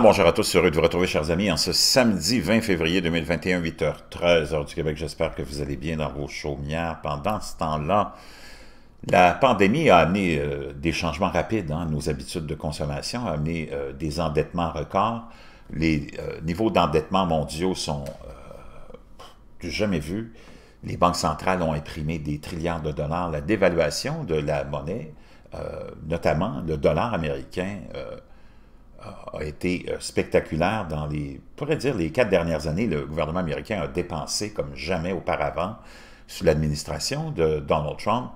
bonjour à tous, heureux de vous retrouver, chers amis, en ce samedi 20 février 2021, 8h13, heure du Québec. J'espère que vous allez bien dans vos chaumières. Pendant ce temps-là, la pandémie a amené euh, des changements rapides dans hein. nos habitudes de consommation, a amené euh, des endettements records. Les euh, niveaux d'endettement mondiaux sont du jamais vu. Les banques centrales ont imprimé des trilliards de dollars. La dévaluation de la monnaie, notamment le dollar américain, a été euh, spectaculaire dans les, pourrait dire, les quatre dernières années. Le gouvernement américain a dépensé comme jamais auparavant sous l'administration de Donald Trump.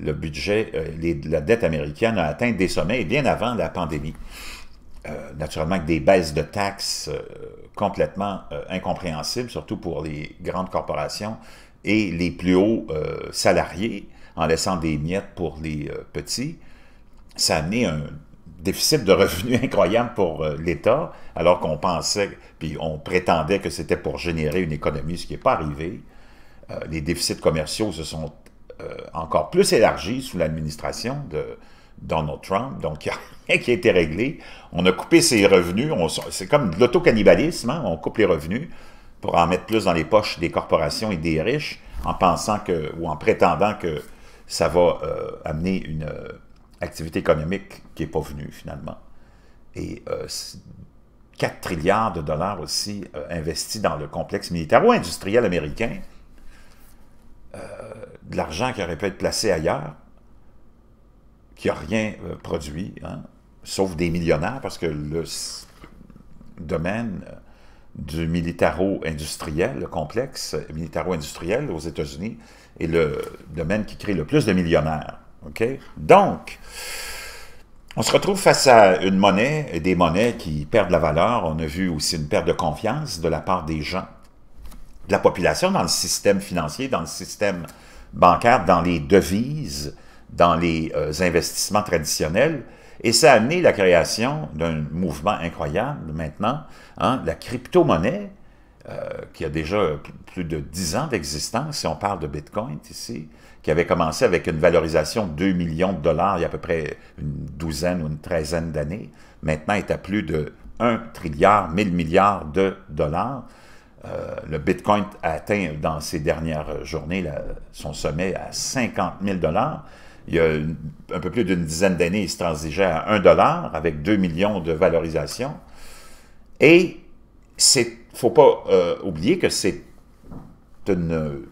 Le budget, euh, la dette américaine a atteint des sommets bien avant la pandémie. Euh, naturellement, avec des baisses de taxes complètement incompréhensibles, surtout pour les grandes corporations et les plus hauts salariés, en laissant des miettes pour les petits, ça a amené un déficit de revenus incroyable pour euh, l'État, alors qu'on pensait, puis on prétendait que c'était pour générer une économie, ce qui n'est pas arrivé. Euh, les déficits commerciaux se sont euh, encore plus élargis sous l'administration de Donald Trump, donc il rien qui a été réglé. On a coupé ses revenus, c'est comme de l'autocannibalisme, hein. on coupe les revenus pour en mettre plus dans les poches des corporations et des riches, en pensant que, ou en prétendant que ça va amener une activité économique qui n'est pas venue finalement. Et 4 euh, trilliards de dollars aussi euh, investis dans le complexe militaro-industriel américain, euh, de l'argent qui aurait pu être placé ailleurs, qui n'a rien produit, hein, sauf des millionnaires, parce que le domaine du militaro-industriel, le complexe militaro-industriel aux États-Unis, est le domaine qui crée le plus de millionnaires ok Donc, on se retrouve face à une monnaie et des monnaies qui perdent la valeur. On a vu aussi une perte de confiance de la part des gens, de la population dans le système financier, dans le système bancaire, dans les devises, dans les euh, investissements traditionnels. Et ça a amené la création d'un mouvement incroyable maintenant, hein, la crypto-monnaie, euh, qui a déjà plus de 10 ans d'existence, si on parle de Bitcoin ici, qui avait commencé avec une valorisation de 2 millions de dollars il y a à peu près une douzaine ou une treizaine d'années, maintenant est à plus de 1 trilliard, 1000 milliards de dollars. Euh, le Bitcoin a atteint dans ces dernières journées son sommet à 50 000 dollars. Il y a un peu plus d'une dizaine d'années, il se transigeait à 1 dollar avec 2 millions de valorisation. Et c'est ne faut pas euh, oublier que c'est une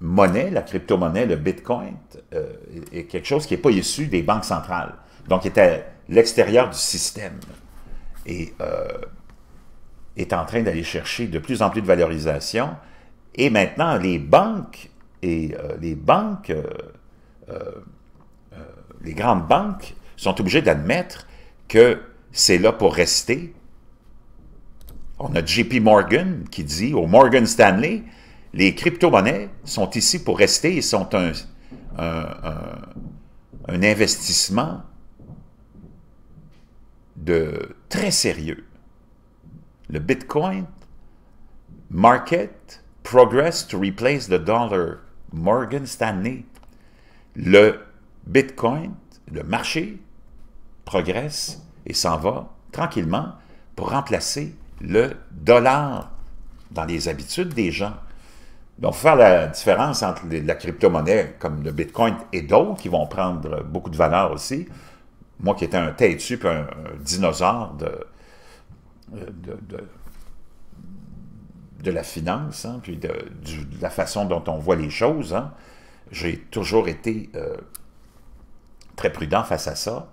monnaie, la crypto-monnaie, le bitcoin, euh, est quelque chose qui n'est pas issu des banques centrales. Donc, est à l'extérieur du système et euh, est en train d'aller chercher de plus en plus de valorisation. Et maintenant, les banques et les banques, les grandes banques sont obligées d'admettre que c'est là pour rester on a JP Morgan qui dit au Morgan Stanley, les crypto-monnaies sont ici pour rester et sont un, investissement de très sérieux. Le Bitcoin market progress to replace the dollar. Morgan Stanley. Le Bitcoin, le marché, progresse et s'en va tranquillement pour remplacer le dollar dans les habitudes des gens. Donc, faut faire la différence entre la crypto-monnaie comme le Bitcoin et d'autres qui vont prendre beaucoup de valeur aussi. Moi qui étais un tête puis un, un dinosaure de, euh, de, la finance, hein, puis de, la façon dont on voit les choses, hein, j'ai toujours été euh, très prudent face à ça.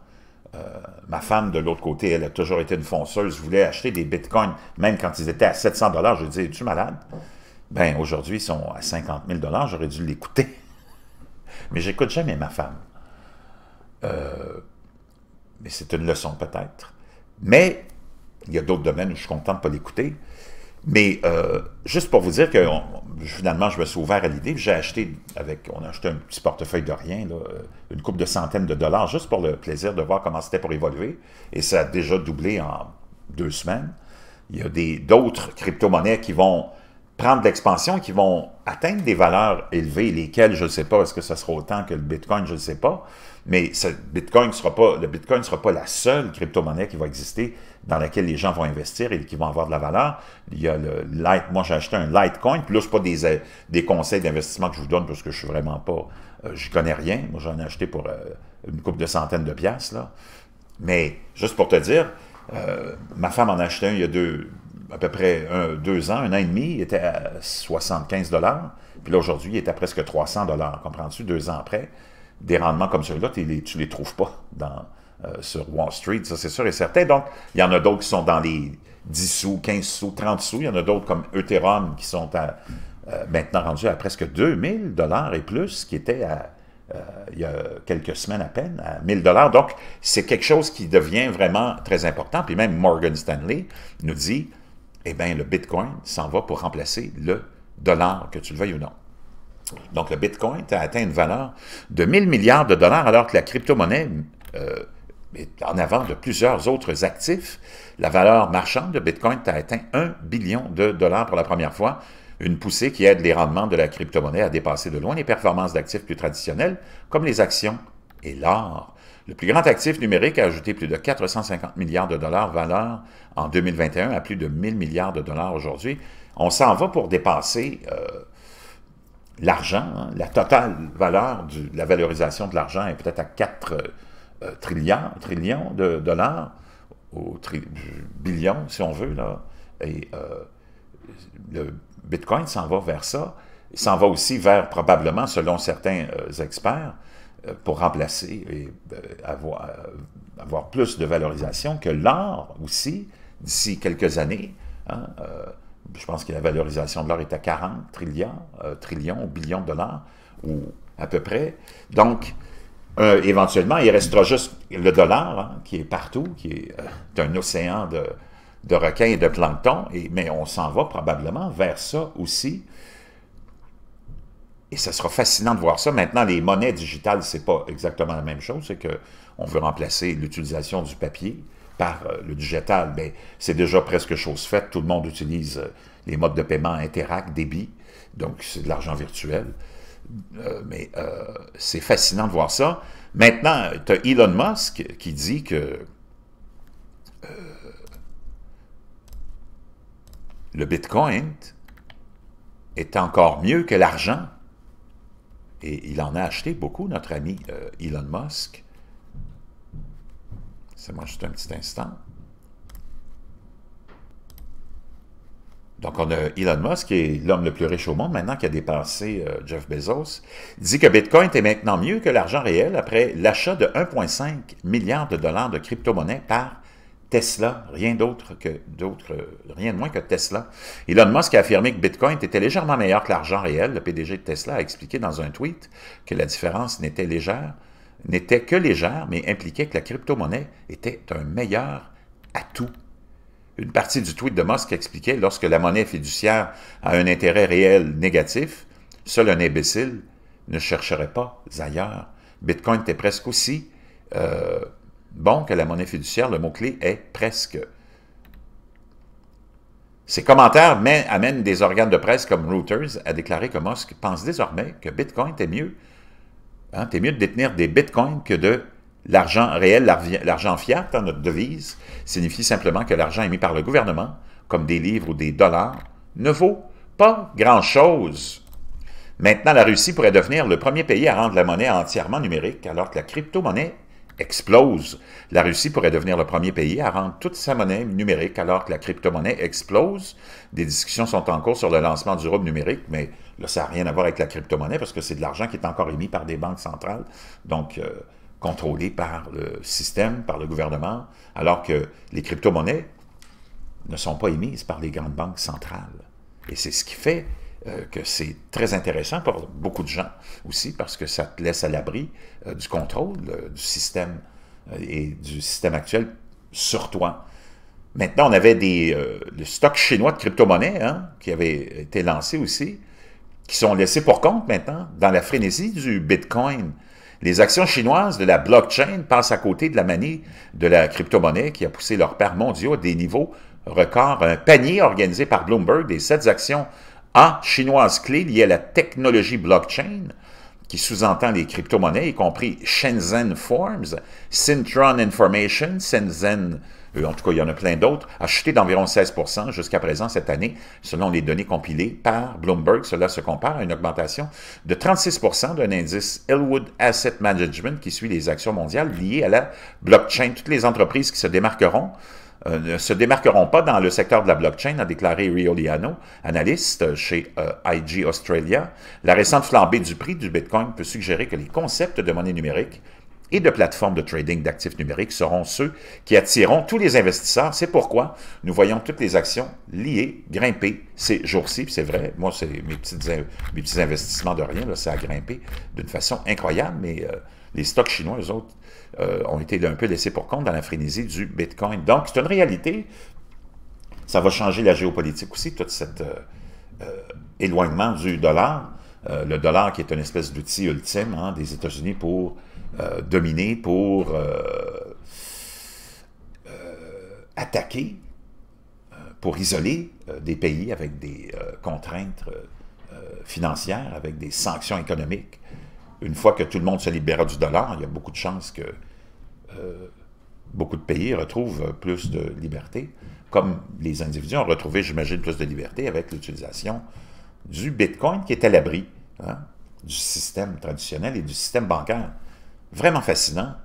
Euh, ma femme, de l'autre côté, elle a toujours été une fonceuse, voulais acheter des bitcoins, même quand ils étaient à 700 dollars. Je lui dis, es-tu malade? Ben, aujourd'hui, ils sont à 50 000 dollars, j'aurais dû l'écouter. Mais j'écoute jamais ma femme. Euh, mais c'est une leçon peut-être. Mais il y a d'autres domaines où je suis content de ne pas l'écouter. Mais euh, juste pour vous dire que finalement, je me suis ouvert à l'idée. J'ai acheté, avec, on a acheté un petit portefeuille de rien, là, euh, une coupe de centaines de dollars, juste pour le plaisir de voir comment c'était pour évoluer. Et ça a déjà doublé en deux semaines. Il y a d'autres crypto-monnaies qui vont prendre de l'expansion, qui vont atteindre des valeurs élevées, lesquelles, je ne sais pas, est-ce que ça sera autant que le Bitcoin, je ne sais pas, mais ce Bitcoin sera pas, le Bitcoin ne sera pas la seule crypto-monnaie qui va exister dans laquelle les gens vont investir et qui vont avoir de la valeur. Il y a le Lite, moi j'ai acheté un Litecoin, Plus là, pas des, euh, des conseils d'investissement que je vous donne parce que je suis vraiment pas, euh, je connais rien. Moi, j'en ai acheté pour euh, une couple de centaines de piastres, là. Mais juste pour te dire, ma femme en a acheté un il y a deux, à peu près deux ans, un an et demi, il était à 75 Puis là, aujourd'hui, il est à presque 300 Comprends-tu? Deux ans après, des rendements comme ceux-là, tu ne les trouves pas dans, euh, sur Wall Street, ça c'est sûr et certain. Donc, il y en a d'autres qui sont dans les 10 sous, 15 sous, 30 sous. Il y en a d'autres comme Ethereum qui sont euh, maintenant rendus à presque 2000 dollars et plus, qui étaient à, euh, il y a quelques semaines à peine, à 1000 dollars. Donc, c'est quelque chose qui devient vraiment très important. Puis même Morgan Stanley nous dit, eh bien, le Bitcoin s'en va pour remplacer le dollar, que tu le veuilles ou non. Donc, le Bitcoin a atteint une valeur de 1000 milliards de dollars, alors que la crypto-monnaie euh, est en avant de plusieurs autres actifs. La valeur marchande de Bitcoin a atteint 1 billion de dollars pour la première fois, une poussée qui aide les rendements de la crypto-monnaie à dépasser de loin les performances d'actifs plus traditionnels, comme les actions et l'or. Le plus grand actif numérique a ajouté plus de 450 milliards de dollars de valeur en 2021 à plus de 1000 milliards de dollars aujourd'hui. On s'en va pour dépasser euh, l'argent. Hein. La totale valeur la valorisation de l'argent est peut-être à 4 euh, trillions, de dollars, ou trillions, si on veut. Là. Et euh, le Bitcoin s'en va vers ça. Il s'en va aussi vers, probablement, selon certains experts, euh, pour remplacer et euh, avoir, euh, avoir plus de valorisation, que l'or aussi, d'ici quelques années, hein, je pense que la valorisation de l'or est à 40 trillions, trillions, billions de dollars, ou à peu près. Donc, éventuellement, il restera juste le dollar, hein, qui est partout, qui est un océan de, de, requins et de plancton, et, mais on s'en va probablement vers ça aussi. Et ce sera fascinant de voir ça. Maintenant, les monnaies digitales, ce n'est pas exactement la même chose. C'est qu'on veut remplacer l'utilisation du papier par euh, le digital. Mais c'est déjà presque chose faite. Tout le monde utilise euh, les modes de paiement Interact, débit. Donc, c'est de l'argent virtuel. Euh, mais c'est fascinant de voir ça. Maintenant, tu as Elon Musk qui dit que le Bitcoin est encore mieux que l'argent et il en a acheté beaucoup, notre ami euh, Elon Musk. C'est moi juste un petit instant. Donc, on a Elon Musk, qui est l'homme le plus riche au monde maintenant, qui a dépassé euh, Jeff Bezos, dit que Bitcoin est maintenant mieux que l'argent réel après l'achat de 1,5 milliard de dollars de crypto monnaie par Tesla, rien d'autre que d'autres, rien de moins que Tesla. Elon Musk a affirmé que Bitcoin était légèrement meilleur que l'argent réel. Le PDG de Tesla a expliqué dans un tweet que la différence n'était légère, n'était que légère, mais impliquait que la crypto-monnaie était un meilleur atout. Une partie du tweet de Musk expliquait lorsque la monnaie fiduciaire a un intérêt réel négatif, seul un imbécile ne chercherait pas ailleurs. Bitcoin était presque aussi euh, Bon que la monnaie fiduciaire, le mot-clé est presque. Ces commentaires amènent des organes de presse comme Reuters à déclarer que Musk pense désormais que Bitcoin, est mieux, hein, mieux de détenir des Bitcoins que de l'argent réel, l'argent fiat. Hein, notre devise signifie simplement que l'argent émis par le gouvernement, comme des livres ou des dollars, ne vaut pas grand-chose. Maintenant, la Russie pourrait devenir le premier pays à rendre la monnaie entièrement numérique, alors que la crypto-monnaie explose, la Russie pourrait devenir le premier pays à rendre toute sa monnaie numérique alors que la crypto-monnaie explose. Des discussions sont en cours sur le lancement du rouble numérique, mais là, ça n'a rien à voir avec la crypto-monnaie parce que c'est de l'argent qui est encore émis par des banques centrales, donc euh, contrôlé par le système, par le gouvernement, alors que les crypto-monnaies ne sont pas émises par les grandes banques centrales. Et c'est ce qui fait euh, que c'est très intéressant pour beaucoup de gens aussi, parce que ça te laisse à l'abri euh, du contrôle euh, du système et du système actuel sur toi. Maintenant, on avait des, le stock chinois de crypto-monnaies hein, qui avait été lancé aussi, qui sont laissés pour compte maintenant dans la frénésie du Bitcoin. Les actions chinoises de la blockchain passent à côté de la manie de la crypto-monnaie qui a poussé leur père mondiaux à des niveaux records. Un panier organisé par Bloomberg des sept actions a chinoise clé liée à la technologie blockchain, qui sous-entend les crypto-monnaies, y compris Shenzhen Forms, Syntron Information, Shenzhen, euh, en tout cas, il y en a plein d'autres, a chuté d'environ 16 jusqu'à présent cette année, selon les données compilées par Bloomberg. Cela se compare à une augmentation de 36 d'un indice Elwood Asset Management qui suit les actions mondiales liées à la blockchain. Toutes les entreprises qui se démarqueront euh, ne se démarqueront pas dans le secteur de la blockchain, a déclaré Rio Liano, analyste chez euh, IG Australia. La récente flambée du prix du Bitcoin peut suggérer que les concepts de monnaie numérique et de plateforme de trading d'actifs numériques seront ceux qui attireront tous les investisseurs. C'est pourquoi nous voyons toutes les actions liées grimper ces jours-ci. C'est vrai, moi, c'est mes, petits investissements de rien, ça a grimpé d'une façon incroyable, mais... Euh, les stocks chinois, eux autres, euh, ont été un peu laissés pour compte dans la frénésie du Bitcoin. Donc, c'est une réalité. Ça va changer la géopolitique aussi, tout cet euh, euh, éloignement du dollar. le dollar qui est une espèce d'outil ultime hein, des États-Unis pour dominer, pour attaquer, pour isoler des pays avec des contraintes financières, avec des sanctions économiques une fois que tout le monde se libérera du dollar, il y a beaucoup de chances que euh, beaucoup de pays retrouvent plus de liberté, comme les individus ont retrouvé, j'imagine, plus de liberté avec l'utilisation du Bitcoin qui est à l'abri hein, du système traditionnel et du système bancaire. Vraiment fascinant.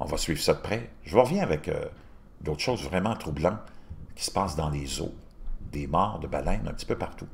On va suivre ça de près. Je reviens avec euh, d'autres choses vraiment troublantes qui se passent dans les eaux, des morts de baleines un petit peu partout.